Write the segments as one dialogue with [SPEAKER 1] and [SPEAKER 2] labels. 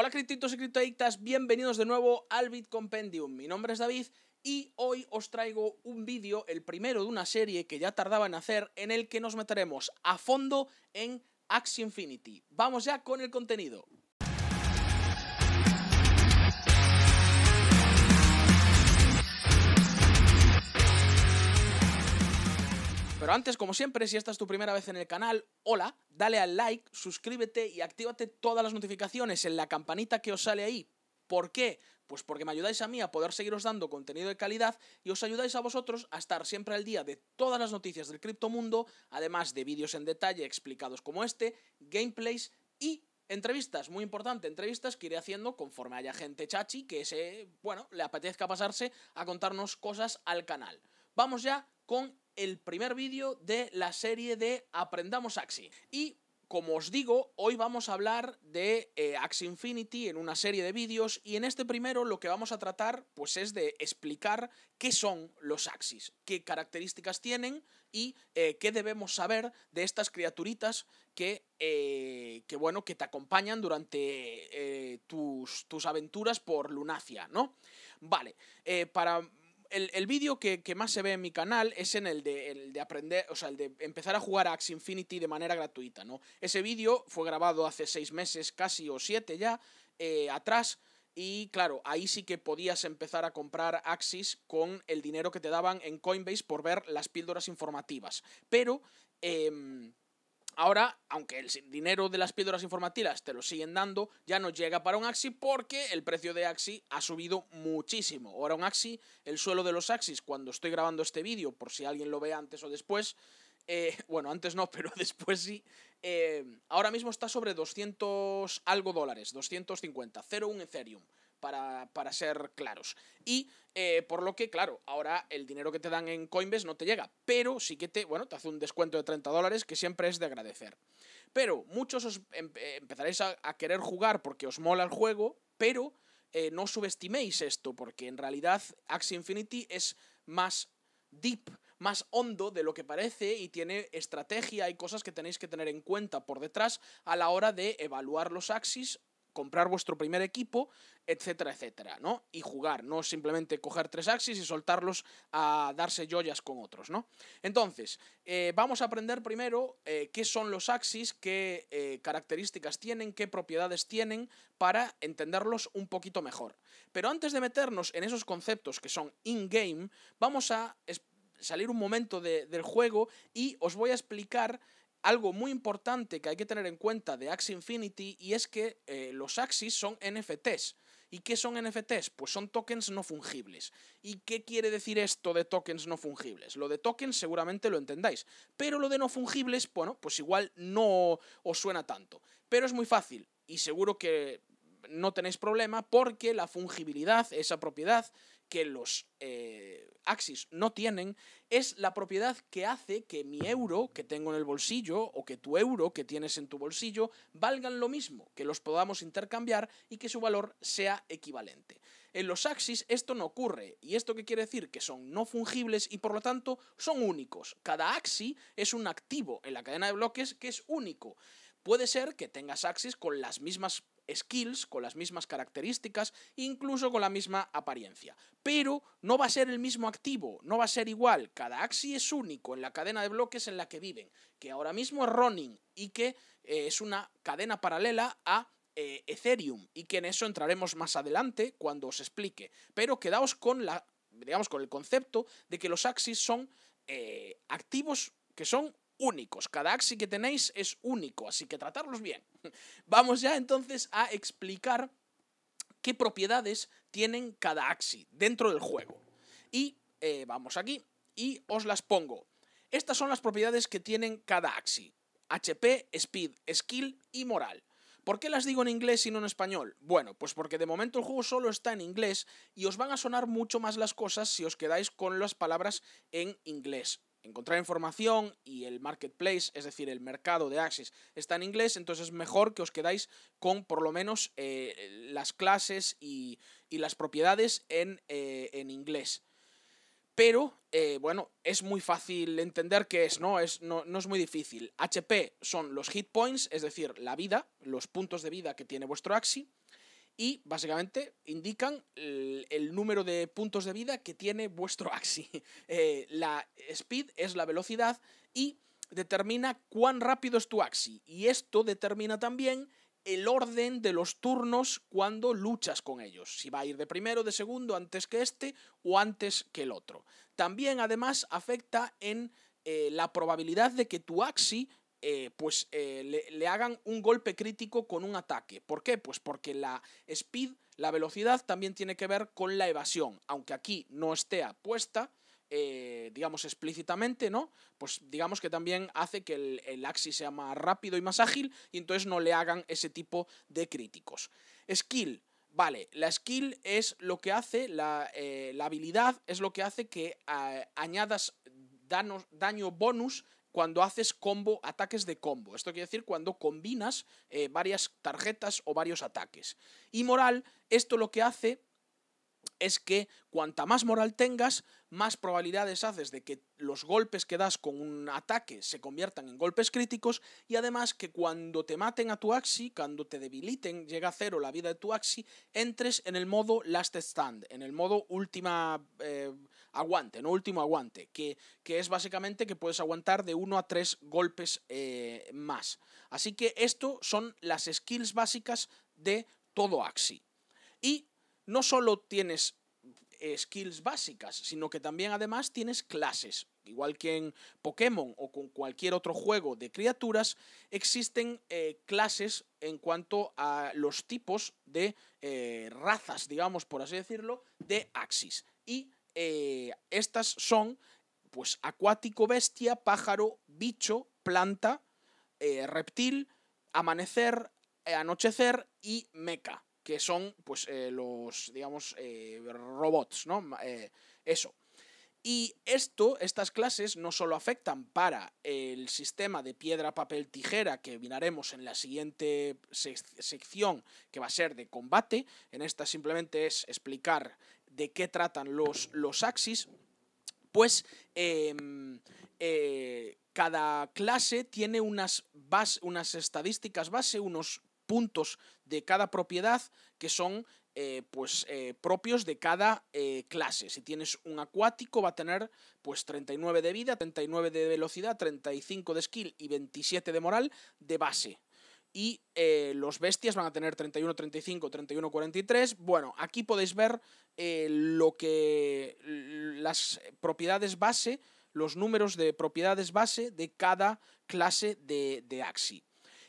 [SPEAKER 1] Hola criptitos y bienvenidos de nuevo al Compendium. Mi nombre es David y hoy os traigo un vídeo, el primero de una serie que ya tardaba en hacer, en el que nos meteremos a fondo en Axie Infinity. Vamos ya con el contenido. Pero antes, como siempre, si esta es tu primera vez en el canal, hola, dale al like, suscríbete y actívate todas las notificaciones en la campanita que os sale ahí. ¿Por qué? Pues porque me ayudáis a mí a poder seguiros dando contenido de calidad y os ayudáis a vosotros a estar siempre al día de todas las noticias del criptomundo, además de vídeos en detalle explicados como este, gameplays y entrevistas, muy importante, entrevistas que iré haciendo conforme haya gente chachi que se, bueno, le apetezca pasarse a contarnos cosas al canal. Vamos ya con el primer vídeo de la serie de Aprendamos Axi. Y como os digo, hoy vamos a hablar de eh, Axi Infinity en una serie de vídeos y en este primero lo que vamos a tratar pues es de explicar qué son los Axis, qué características tienen y eh, qué debemos saber de estas criaturitas que, eh, que bueno, que te acompañan durante tus, tus, aventuras por Lunacia, ¿no? Vale, para el, vídeo que, más se ve en mi canal es en el de, aprender, o sea, el de empezar a jugar a Axis Infinity de manera gratuita, ¿no? Ese vídeo fue grabado hace seis meses, casi o siete ya, eh, atrás. Y claro, ahí sí que podías empezar a comprar Axis con el dinero que te daban en Coinbase por ver las píldoras informativas. Pero em, Ahora, aunque el dinero de las píldoras informativas te lo siguen dando, ya no llega para un Axi porque el precio de Axi ha subido muchísimo. Ahora un Axi, el suelo de los Axis, cuando estoy grabando este vídeo, por si alguien lo ve antes o después, eh, bueno, antes no, pero después sí, eh, ahora mismo está sobre 200 algo dólares, 250, 0,1 Ethereum para, ser claros. Y eh, por lo que, claro, ahora el dinero que te dan en Coinbase no te llega, pero sí que te, bueno, te hace un descuento de 30 dólares que siempre es de agradecer. Pero muchos em-, eh, empezaréis a, querer jugar porque os mola el juego, pero... Eh, no subestiméis esto, porque en realidad Axie Infinity es más deep, más hondo de lo que parece y tiene estrategia y cosas que tenéis que tener en cuenta por detrás a la hora de evaluar los axis comprar vuestro primer equipo, etcétera, etcétera, ¿no? Y jugar, no simplemente coger tres axis y soltarlos a darse joyas con otros, ¿no? Entonces, eh, vamos a aprender primero eh, qué son los axis, qué eh, características tienen, qué propiedades tienen, para entenderlos un poquito mejor. Pero antes de meternos en esos conceptos que son in-game, vamos a salir un momento del juego y os voy a explicar algo muy importante que hay que tener en cuenta de Axie Infinity y es que eh, los Axis son NFTs. ¿Y qué son NFTs? Pues son tokens no fungibles. ¿Y qué quiere decir esto de tokens no fungibles? Lo de tokens seguramente lo entendáis, pero lo de no fungibles, bueno, pues igual no os suena tanto. Pero es muy fácil y seguro que no tenéis problema porque la fungibilidad, esa propiedad, que los eh, Axis no tienen, es la propiedad que hace que mi euro que tengo en el bolsillo o que tu euro que tienes en tu bolsillo valgan lo mismo, que los podamos intercambiar y que su valor sea equivalente. En los Axis esto no ocurre, y esto qué quiere decir que son no fungibles y por lo tanto son únicos. Cada Axis es un activo en la cadena de bloques que es único. Puede ser que tengas Axis con las mismas skills, con las mismas características, incluso con la misma apariencia. Pero no va a ser el mismo activo, no va a ser igual. Cada axis es único en la cadena de bloques en la que viven, que ahora mismo es Running y que eh, es una cadena paralela a eh, Ethereum y que en eso entraremos más adelante cuando os explique. Pero quedaos con la digamos con el concepto de que los axis son eh, activos que son únicos. Cada axi que tenéis es único, así que tratarlos bien. Vamos ya entonces a explicar qué propiedades tienen cada axi dentro del juego. Y eh, vamos aquí y os las pongo. Estas son las propiedades que tienen cada axi. HP, Speed, Skill y Moral. ¿Por qué las digo en inglés y no en español? Bueno, pues porque de momento el juego solo está en inglés y os van a sonar mucho más las cosas si os quedáis con las palabras en inglés encontrar información y el marketplace, es decir, el mercado de Axis, está en inglés, entonces es mejor que os quedáis con por lo menos eh, las clases y, las propiedades en, eh, inglés. Pero, eh, bueno, es muy fácil entender qué es, ¿no? Es, no, es muy difícil. HP son los hit points, es decir, la vida, los puntos de vida que tiene vuestro Axis y básicamente indican el, número de puntos de vida que tiene vuestro Axi. Eh, la speed es la velocidad y determina cuán rápido es tu Axi. Y esto determina también el orden de los turnos cuando luchas con ellos, si va a ir de primero, de segundo, antes que este o antes que el otro. También además afecta en eh, la probabilidad de que tu Axi eh, pues eh, le, hagan un golpe crítico con un ataque. ¿Por qué? Pues porque la speed, la velocidad, también tiene que ver con la evasión. Aunque aquí no esté apuesta, eh, digamos explícitamente, ¿no? Pues digamos que también hace que el, el axi sea más rápido y más ágil y entonces no le hagan ese tipo de críticos. Skill. Vale, la skill es lo que hace, la, habilidad es lo que hace que añadas daño bonus cuando haces combo, ataques de combo. Esto quiere decir cuando combinas eh, varias tarjetas o varios ataques. Y moral, esto lo que hace es que cuanta más moral tengas, más probabilidades haces de que los golpes que das con un ataque se conviertan en golpes críticos y además que cuando te maten a tu axi, cuando te debiliten, llega a cero la vida de tu axi, entres en el modo last stand, en el modo última eh, aguante, no último aguante, que, que, es básicamente que puedes aguantar de 1 a 3 golpes eh, más. Así que esto son las skills básicas de todo axi. Y no solo tienes eh, skills básicas, sino que también además tienes clases. Igual que en Pokémon o con cualquier otro juego de criaturas, existen eh, clases en cuanto a los tipos de eh, razas, digamos, por así decirlo, de Axis. Y estas son, pues, acuático, bestia, pájaro, bicho, planta, reptil, amanecer, anochecer y meca que son pues eh, los, digamos, eh, robots, ¿no? Eh, eso. Y esto, estas clases no solo afectan para el sistema de piedra, papel, tijera que vinaremos en la siguiente sección que va a ser de combate, en esta simplemente es explicar de qué tratan los, los axis, pues em, cada clase tiene unas, unas estadísticas base, unos puntos de cada propiedad que son eh, pues, eh, propios de cada eh, clase. Si tienes un acuático va a tener pues 39 de vida, 39 de velocidad, 35 de skill y 27 de moral de base. Y los bestias van a tener 31, 35, 31, 43. Bueno, aquí podéis ver lo que las propiedades base, los números de propiedades base de cada clase de, de Axi.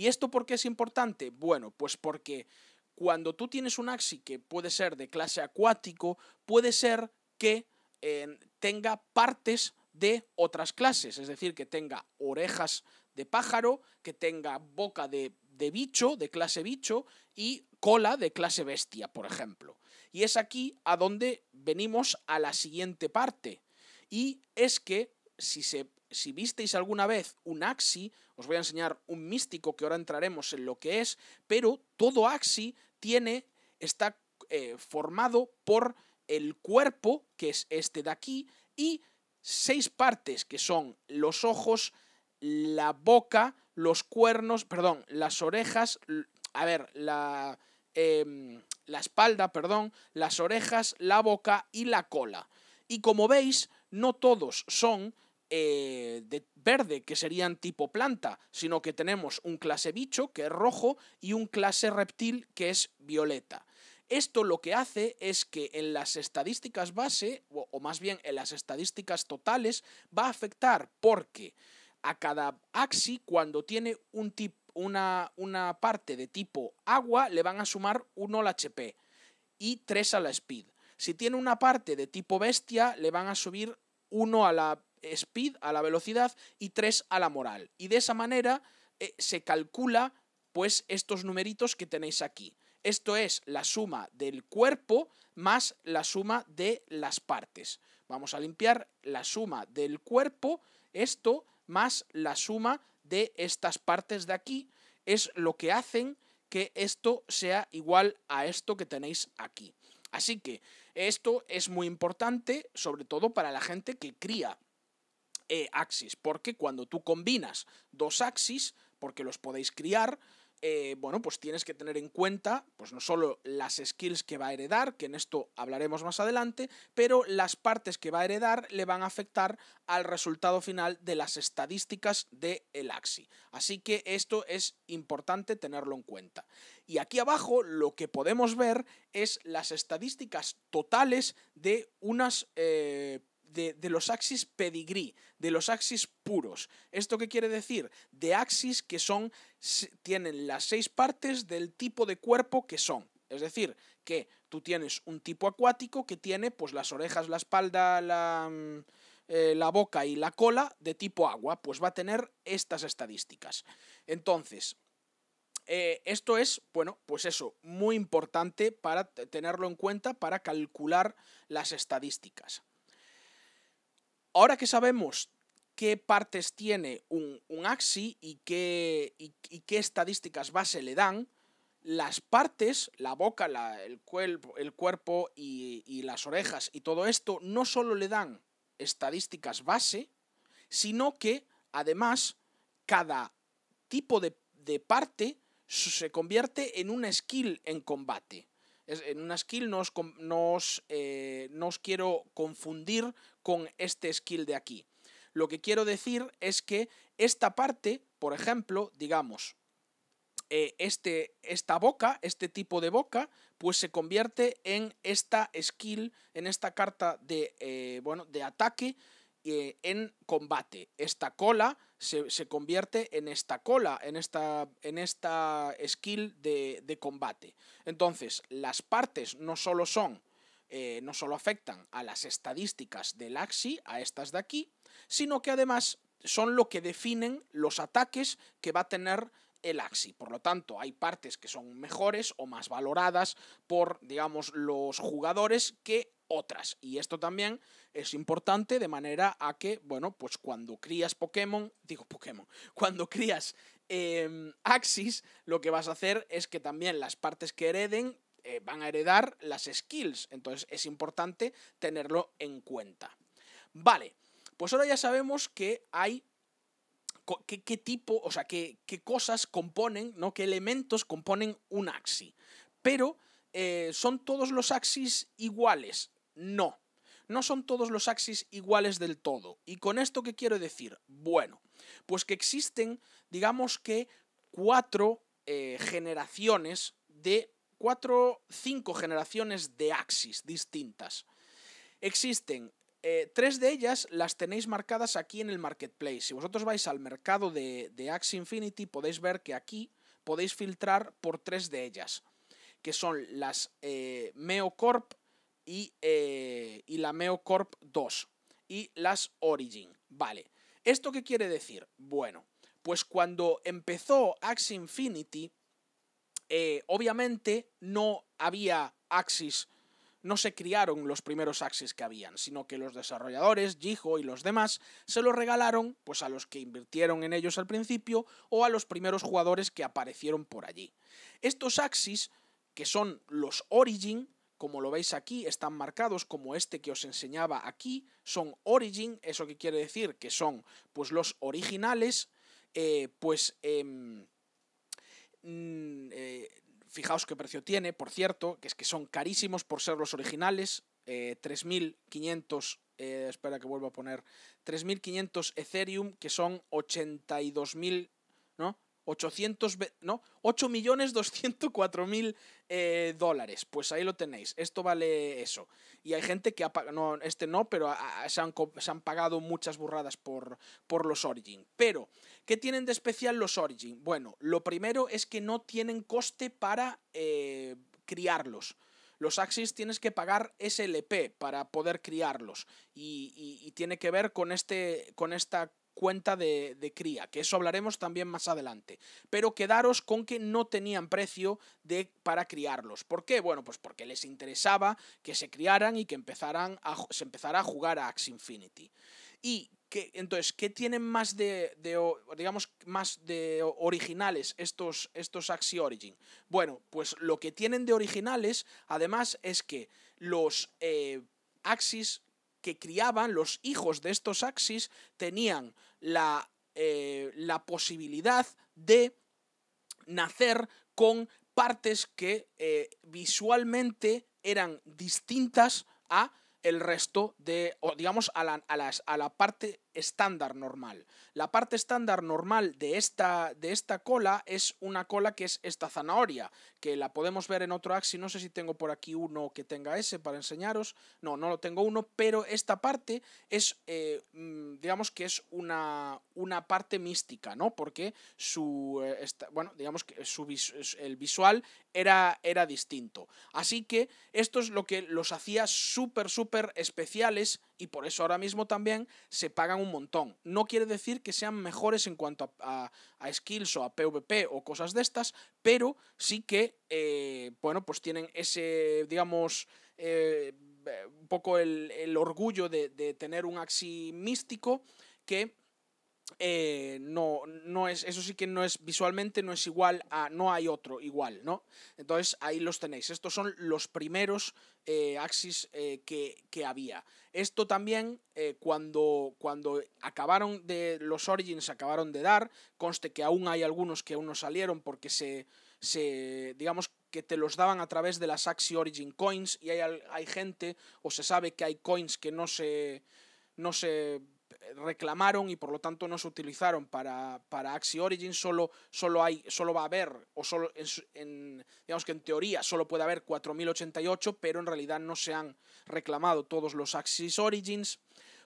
[SPEAKER 1] ¿Y esto por qué es importante? Bueno, pues porque cuando tú tienes un axi que puede ser de clase acuático, puede ser que eh, tenga partes de otras clases, es decir, que tenga orejas de pájaro, que tenga boca de, de bicho, de clase bicho, y cola de clase bestia, por ejemplo. Y es aquí a donde venimos a la siguiente parte. Y es que si se si visteis alguna vez un Axi, os voy a enseñar un místico que ahora entraremos en lo que es, pero todo Axi tiene, está eh, formado por el cuerpo, que es este de aquí, y seis partes, que son los ojos, la boca, los cuernos, perdón, las orejas, a ver, la, em, la espalda, perdón, las orejas, la boca y la cola. Y como veis, no todos son eh, de verde, que serían tipo planta, sino que tenemos un clase bicho, que es rojo, y un clase reptil, que es violeta. Esto lo que hace es que en las estadísticas base, o, más bien en las estadísticas totales, va a afectar porque a cada axi, cuando tiene un una, una parte de tipo agua, le van a sumar 1 al HP y 3 a la speed. Si tiene una parte de tipo bestia, le van a subir 1 a la speed, a la velocidad, y 3 a la moral. Y de esa manera eh, se calcula pues estos numeritos que tenéis aquí. Esto es la suma del cuerpo más la suma de las partes. Vamos a limpiar la suma del cuerpo, esto más la suma de estas partes de aquí, es lo que hacen que esto sea igual a esto que tenéis aquí. Así que esto es muy importante, sobre todo para la gente que cría eh, axis, porque cuando tú combinas dos axis, porque los podéis criar, eh, bueno, pues tienes que tener en cuenta, pues no solo las skills que va a heredar, que en esto hablaremos más adelante, pero las partes que va a heredar le van a afectar al resultado final de las estadísticas del el Axi. Así que esto es importante tenerlo en cuenta. Y aquí abajo lo que podemos ver es las estadísticas totales de unas eh, de, los axis pedigrí, de los axis puros. ¿Esto qué quiere decir? De axis que son, tienen las seis partes del tipo de cuerpo que son. Es decir, que tú tienes un tipo acuático que tiene pues las orejas, la espalda, la, mm, eh, boca y la cola de tipo agua, pues va a tener estas estadísticas. Entonces, eh, esto es, bueno, pues eso, muy importante para tenerlo en cuenta para calcular las estadísticas. Ahora que sabemos qué partes tiene un, un axi y qué, qué estadísticas base le dan, las partes, la boca, el, cuerpo, el cuerpo y, las orejas y todo esto, no solo le dan estadísticas base, sino que además cada tipo de, de parte se convierte en una skill en combate en una skill eh, no os, quiero confundir con este skill de aquí. Lo que quiero decir es que esta parte, por ejemplo, digamos, eh, este, esta boca, este tipo de boca, pues se convierte en esta skill, en esta carta de, eh, bueno, de ataque en combate. Esta cola se, convierte en esta cola, en esta, en esta skill de, combate. Entonces, las partes no solo son eh, no solo afectan a las estadísticas del Axi, a estas de aquí, sino que además son lo que definen los ataques que va a tener el Axi. Por lo tanto, hay partes que son mejores o más valoradas por, digamos, los jugadores que otras. Y esto también es importante de manera a que, bueno, pues cuando crías Pokémon, digo Pokémon, cuando crías em, Axis, lo que vas a hacer es que también las partes que hereden eh, van a heredar las skills, entonces es importante tenerlo en cuenta. Vale, pues ahora ya sabemos que hay Qué, tipo, o sea, qué, qué, cosas componen, ¿no? qué elementos componen un Axis. Pero, eh, ¿son todos los axis iguales? No no son todos los axis iguales del todo. ¿Y con esto qué quiero decir? Bueno, pues que existen, digamos que, cuatro eh, generaciones de cuatro, cinco generaciones de axis distintas. Existen eh, tres de ellas las tenéis marcadas aquí en el marketplace. Si vosotros vais al mercado de, de Infinity, podéis ver que aquí podéis filtrar por tres de ellas, que son las eh, Meocorp, eh, y, la MeoCorp 2 y las Origin. Vale, ¿esto qué quiere decir? Bueno, pues cuando empezó Axie Infinity, eh, obviamente no había Axis, no se criaron los primeros Axis que habían, sino que los desarrolladores, Jiho y los demás, se los regalaron pues a los que invirtieron en ellos al principio o a los primeros jugadores que aparecieron por allí. Estos Axis, que son los Origin, como lo veis aquí, están marcados como este que os enseñaba aquí, son origin, eso que quiere decir que son pues los originales, eh, pues em, mm, eh, fijaos qué precio tiene, por cierto, que es que son carísimos por ser los originales, 3.500, eh, espera que vuelva a poner, 3.500 Ethereum, que son 82.000, ¿no? 800, no, 8.204.000 eh, dólares. Pues ahí lo tenéis. Esto vale eso. Y hay gente que ha pagado, no, este no, pero se, han, pagado muchas burradas por, por los Origin. Pero, ¿qué tienen de especial los Origin? Bueno, lo primero es que no tienen coste para eh, criarlos los Axis tienes que pagar SLP para poder criarlos y, tiene que ver con, este, con esta cuenta de, cría, que eso hablaremos también más adelante. Pero quedaros con que no tenían precio de, para criarlos. ¿Por qué? Bueno, pues porque les interesaba que se criaran y que empezaran a, se empezara a jugar a Axie Infinity. Y que, entonces, ¿qué tienen más de, digamos, más de originales estos, estos Axie Origin? Bueno, pues lo que tienen de originales, además, es que los eh, Axis que criaban, los hijos de estos Axis, tenían eh, la, posibilidad de nacer con partes que eh, visualmente eran distintas a el resto de, o digamos, a la, a las, a la parte estándar normal. La parte estándar normal de esta, de esta cola es una cola que es esta zanahoria, que la podemos ver en otro axi, no sé si tengo por aquí uno que tenga ese para enseñaros, no, no lo tengo uno, pero esta parte es, eh, mm, digamos que es una, una parte mística, ¿no? Porque su, eh, bueno, digamos que el visual era, era distinto. Así que esto es lo que los hacía súper, súper especiales y por eso ahora mismo también se pagan un montón. No quiere decir que sean mejores en cuanto a, skills o a PvP o cosas de estas, pero sí que, eh, bueno, pues tienen ese, digamos, eh, un poco el, orgullo de, de tener un axi místico que eh, no, no es, eso sí que no es, visualmente no es igual a, no hay otro igual, ¿no? Entonces ahí los tenéis. Estos son los primeros eh, Axis eh, que, había. Esto también, cuando, cuando acabaron de, los Origins acabaron de dar, conste que aún hay algunos que aún no salieron porque se, se digamos que te los daban a través de las axis Origin Coins y hay, hay gente o se sabe que hay coins que no se, no se reclamaron y por lo tanto no se utilizaron para, para Axie Origin, solo, solo, hay, solo va a haber, o solo en, digamos que en teoría solo puede haber 4088, pero en realidad no se han reclamado todos los Axis Origins.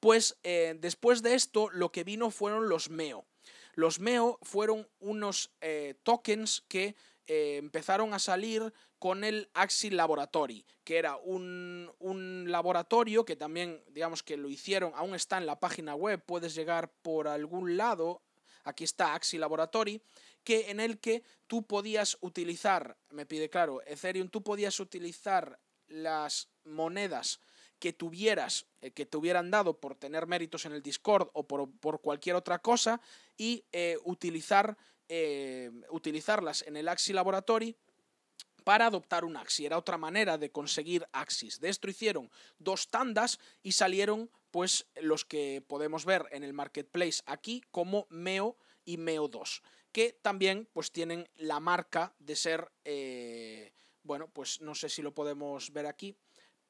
[SPEAKER 1] Pues eh, después de esto lo que vino fueron los MEO. Los MEO fueron unos eh, tokens que eh, empezaron a salir con el Axi Laboratory, que era un, laboratorio que también, digamos que lo hicieron, aún está en la página web, puedes llegar por algún lado, aquí está Axi Laboratory, que en el que tú podías utilizar, me pide claro, Ethereum, tú podías utilizar las monedas que tuvieras, eh, que te hubieran dado por tener méritos en el Discord o por, cualquier otra cosa y eh, utilizar eh, utilizarlas en el Axi Laboratory para adoptar un Axi. Era otra manera de conseguir Axis. De esto hicieron dos tandas y salieron pues los que podemos ver en el marketplace aquí como Meo y Meo 2, que también pues tienen la marca de ser, eh, bueno, pues no sé si lo podemos ver aquí,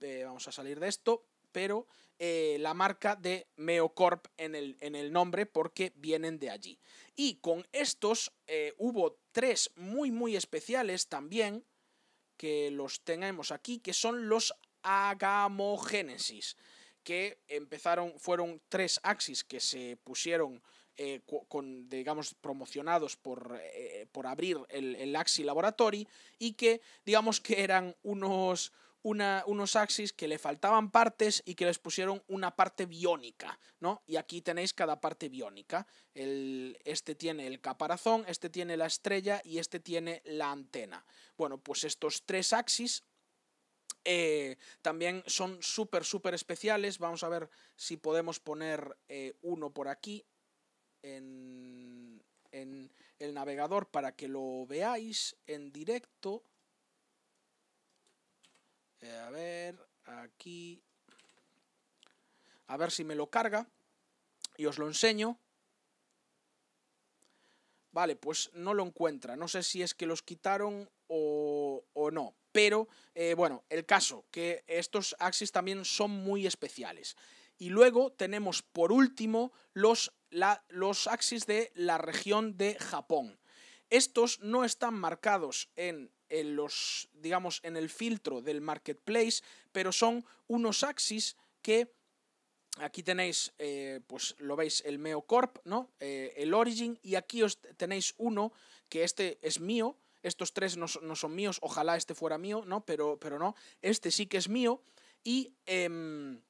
[SPEAKER 1] eh, vamos a salir de esto, pero eh, la marca de Meocorp en el, en el, nombre porque vienen de allí. Y con estos eh, hubo tres muy muy especiales también que los tenemos aquí, que son los agamogénesis, que empezaron, fueron tres axis que se pusieron eh, con, digamos, promocionados por, abrir el, el, Axi Laboratory y que, digamos, que eran unos, unos Axis que le faltaban partes y que les pusieron una parte biónica, ¿no? Y aquí tenéis cada parte biónica. este tiene el caparazón, este tiene la estrella y este tiene la antena. Bueno, pues estos tres Axis eh, también son súper, súper especiales. Vamos a ver si podemos poner eh, uno por aquí en el navegador para que lo veáis en directo. Eh, a ver, aquí. A ver si me lo carga. Y os lo enseño. Vale, pues no lo encuentra. No sé si es que los quitaron o, no. Pero, eh, bueno, el caso, que estos Axis también son muy especiales. Y luego tenemos, por último, los, los Axis de la región de Japón. Estos no están marcados en, los, digamos, en el filtro del marketplace, pero son unos axis que aquí tenéis, eh, pues lo veis, el Corp, ¿no? Eh, el Origin, y aquí os tenéis uno, que este es mío, estos tres no, son míos, ojalá este fuera mío, ¿no? Pero, pero no, este sí que es mío, y em,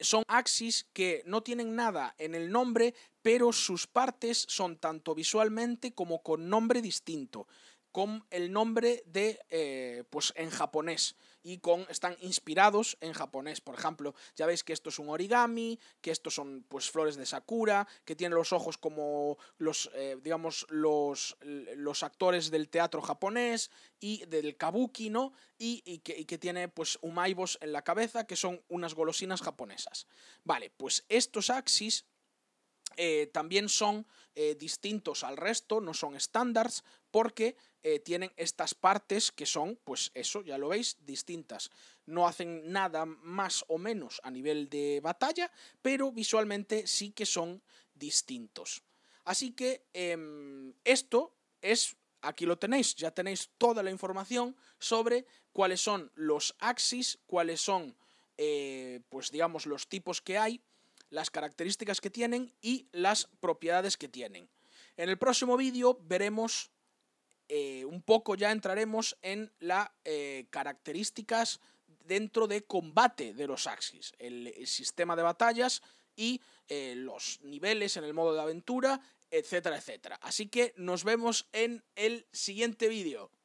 [SPEAKER 1] son axis que no tienen nada en el nombre, pero sus partes son tanto visualmente como con nombre distinto, con el nombre de, eh, pues en japonés y con, están inspirados en japonés. Por ejemplo, ya veis que esto es un origami, que estos son pues flores de sakura, que tiene los ojos como los, eh, digamos, los, los actores del teatro japonés y del kabuki, ¿no? Y, que, y que tiene pues maibos en la cabeza, que son unas golosinas japonesas. Vale, pues estos axis eh, también son eh, distintos al resto, no son estándares, porque eh, tienen estas partes que son, pues eso, ya lo veis, distintas. No hacen nada más o menos a nivel de batalla, pero visualmente sí que son distintos. Así que em, esto es, aquí lo tenéis, ya tenéis toda la información sobre cuáles son los axis, cuáles son, pues digamos, los tipos que hay, las características que tienen y las propiedades que tienen. En el próximo vídeo veremos eh, un poco, ya entraremos en las eh, características dentro de combate de los Axis, el, sistema de batallas y eh, los niveles en el modo de aventura, etcétera, etcétera. Así que nos vemos en el siguiente vídeo.